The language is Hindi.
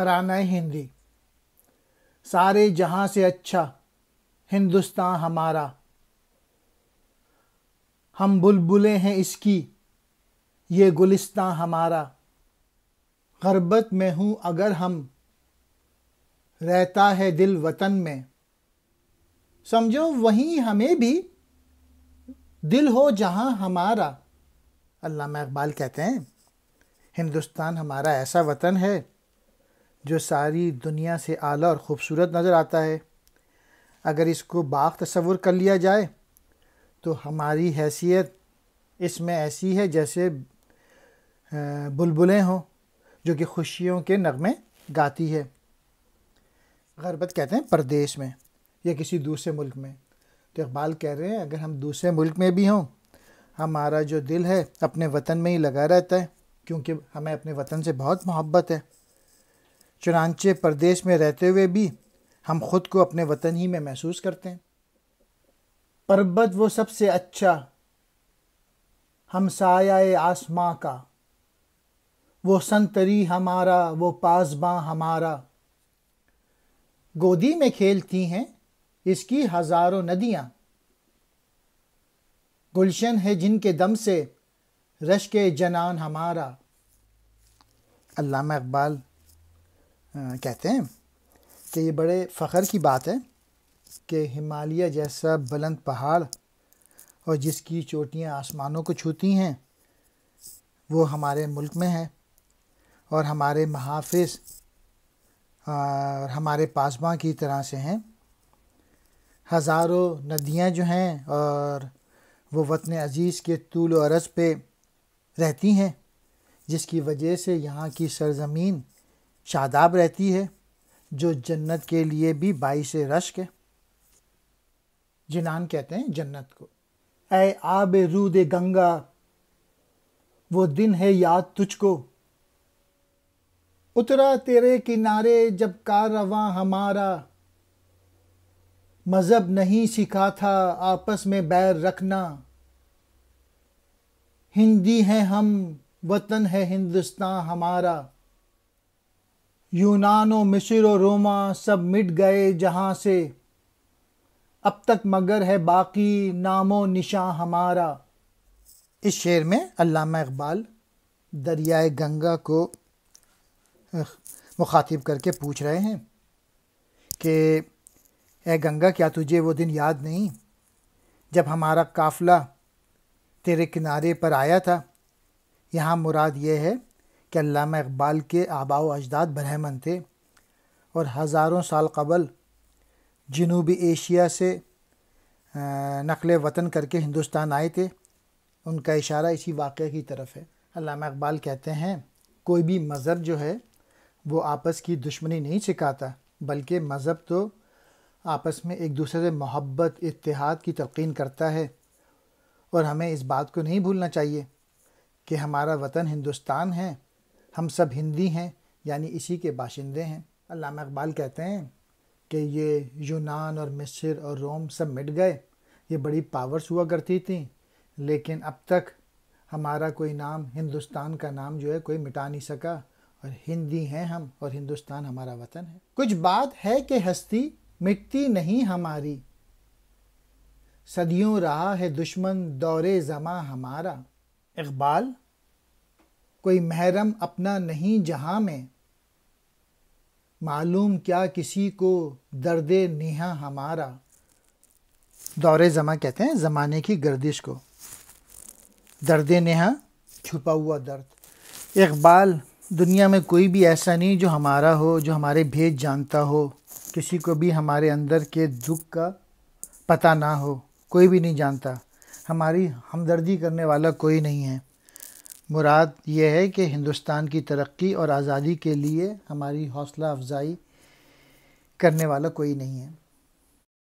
तराना हिंदी सारे जहां से अच्छा हिंदुस्तान हमारा हम बुलबुलें हैं इसकी ये गुलिस्तान हमारा गरबत में हूँ अगर हम रहता है दिल वतन में समझो वहीं हमें भी दिल हो जहां हमारा अल्लाह इकबाल कहते हैं हिंदुस्तान हमारा ऐसा वतन है जो सारी दुनिया से आला और ख़ूबसूरत नज़र आता है अगर इसको बाग तस्वुर कर लिया जाए तो हमारी हैसियत इसमें ऐसी है जैसे बुलबुलें हों जो कि खुशियों के नगमे गाती है गरबत कहते हैं परदेश में या किसी दूसरे मुल्क में तो इकबाल कह रहे हैं अगर हम दूसरे मुल्क में भी हों हमारा जो दिल है अपने वतन में ही लगा रहता है क्योंकि हमें अपने वतन से बहुत मोहब्बत है चुनानचे प्रदेश में रहते हुए भी हम खुद को अपने वतन ही में महसूस करते हैं पर्वत वो सबसे अच्छा हम साया आसमां का वो संतरी हमारा वो पासबा हमारा गोदी में खेलती हैं इसकी हजारों नदियां गुलशन है जिनके दम से रश के जनान हमारा अल्लामा कहते हैं कि ये बड़े फ़ख्र की बात है कि हिमालय जैसा बुलंद पहाड़ और जिसकी चोटियाँ आसमानों को छूती हैं वो हमारे मुल्क में है और हमारे महाफिज और हमारे पासबाँ की तरह से हैं हज़ारों नदियाँ जो हैं और वो वतन अज़ीज़ के तूल अरस पे रहती हैं जिसकी वजह से यहाँ की सरजमीन शादाब रहती है जो जन्नत के लिए भी बाईस रश्क है जिनान कहते हैं जन्नत को ऐ आब रूद गंगा वो दिन है याद तुझको उतरा तेरे किनारे जब कारवां हमारा मज़हब नहीं सीखा था आपस में बैर रखना हिंदी हैं हम वतन है हिंदुस्तान हमारा यूनानो मिस्र और रोमा सब मिट गए जहाँ से अब तक मगर है बाकी नामो निशा हमारा इस शेर में अल्लामा इकबाल दरियाए गंगा को मुखातिब करके पूछ रहे हैं कि ए गंगा क्या तुझे वो दिन याद नहीं जब हमारा काफ़िला तेरे किनारे पर आया था यहाँ मुराद ये है कि अल्लामा इकबाल के आबाओ अजदाद बरहमन थे और हज़ारों साल कबल जनूबी एशिया से नकल वतन करके हिंदुस्तान आए थे उनका इशारा इसी वाक़े की तरफ है अल्लामा इकबाल कहते हैं कोई भी मज़हब जो है वो आपस की दुश्मनी नहीं सिखाता बल्कि मज़हब तो आपस में एक दूसरे से मोहब्बत इतिहाद की तलकिन करता है और हमें इस बात को नहीं भूलना चाहिए कि हमारा वतन हिंदुस्तान है हम सब हिंदी हैं यानी इसी के बाशिंदे हैं अलामा इकबाल कहते हैं कि ये यूनान और मिस्र और रोम सब मिट गए ये बड़ी पावर्स हुआ करती थी लेकिन अब तक हमारा कोई नाम हिंदुस्तान का नाम जो है कोई मिटा नहीं सका और हिंदी हैं हम और हिंदुस्तान हमारा वतन है कुछ बात है कि हस्ती मिटती नहीं हमारी सदियों रहा है दुश्मन दौरे जमा हमारा इकबाल कोई महरम अपना नहीं जहाँ में मालूम क्या किसी को दर्द नेहा हमारा दौरे ज़मा कहते हैं ज़माने की गर्दिश को दर्द नेहा छुपा हुआ दर्द इकबाल दुनिया में कोई भी ऐसा नहीं जो हमारा हो जो हमारे भेद जानता हो किसी को भी हमारे अंदर के दुख का पता ना हो कोई भी नहीं जानता हमारी हमदर्दी करने वाला कोई नहीं है मुराद ये है कि हिंदुस्तान की तरक्की और आज़ादी के लिए हमारी हौसला अफजाई करने वाला कोई नहीं है